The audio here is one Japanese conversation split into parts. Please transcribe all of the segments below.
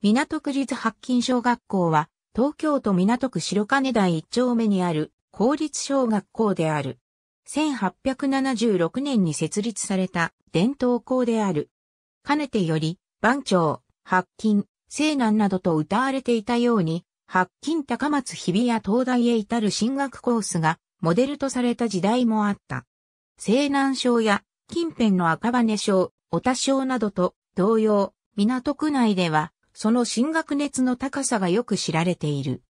港区立白金小学校は、東京都港区白金台一丁目にある公立小学校である。1876年に設立された伝統校である。かねてより、番長、白金、西南などと歌われていたように、白金高松日比谷東大へ至る進学コースがモデルとされた時代もあった。西南省や近辺の赤羽省、小田省などと同様、港区内ではその進学熱の高さがよく知られている。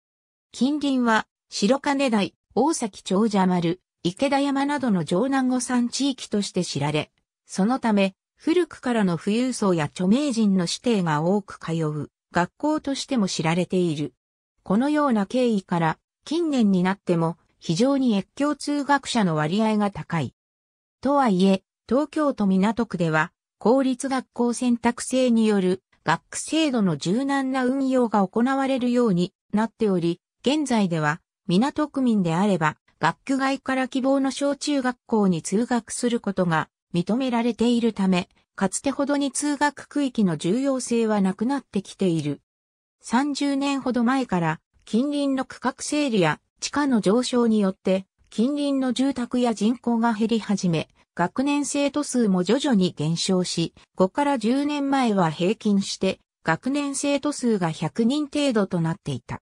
近隣は、白金台、大崎長者丸、池田山などの城南御山地域として知られ、そのため、古くからの富裕層や著名人の指定が多く通う学校としても知られている。このような経緯から近年になっても非常に越境通学者の割合が高い。とはいえ、東京都港区では公立学校選択制による学区制度の柔軟な運用が行われるようになっており、現在では港区民であれば学区外から希望の小中学校に通学することが認められているため、かつてほどに通学区域の重要性はなくなってきている。30年ほど前から近隣の区画整理や地価の上昇によって近隣の住宅や人口が減り始め、学年生徒数も徐々に減少し、5から10年前は平均して学年生徒数が100人程度となっていた。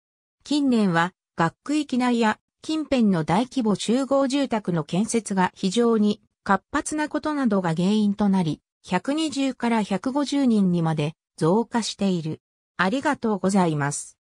近年は学区域内や近辺の大規模集合住宅の建設が非常に活発なことなどが原因となり、120から150人にまで増加している。ありがとうございます。